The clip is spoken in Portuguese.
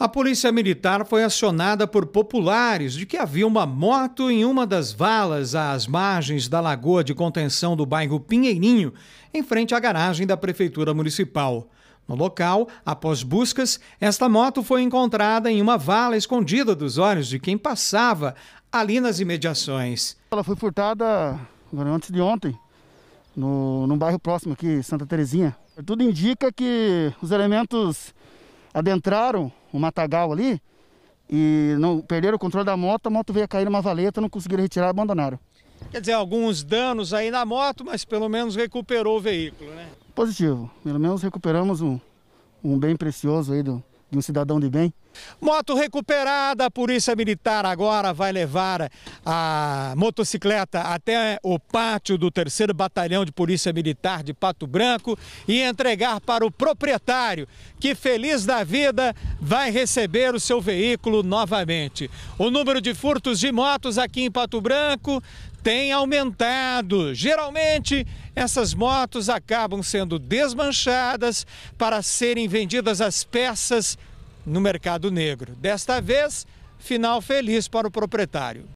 A polícia militar foi acionada por populares de que havia uma moto em uma das valas às margens da lagoa de contenção do bairro Pinheirinho, em frente à garagem da Prefeitura Municipal. No local, após buscas, esta moto foi encontrada em uma vala escondida dos olhos de quem passava ali nas imediações. Ela foi furtada antes de ontem, no, num bairro próximo aqui, Santa Terezinha. Tudo indica que os elementos adentraram um matagal ali e não perderam o controle da moto, a moto veio a cair numa valeta, não conseguiram retirar, abandonaram. Quer dizer, alguns danos aí na moto, mas pelo menos recuperou o veículo, né? Positivo, pelo menos recuperamos um, um bem precioso aí do, de um cidadão de bem. Moto recuperada, a Polícia Militar agora vai levar a motocicleta até o pátio do 3 Batalhão de Polícia Militar de Pato Branco e entregar para o proprietário, que feliz da vida vai receber o seu veículo novamente. O número de furtos de motos aqui em Pato Branco tem aumentado. Geralmente, essas motos acabam sendo desmanchadas para serem vendidas as peças no mercado negro. Desta vez, final feliz para o proprietário.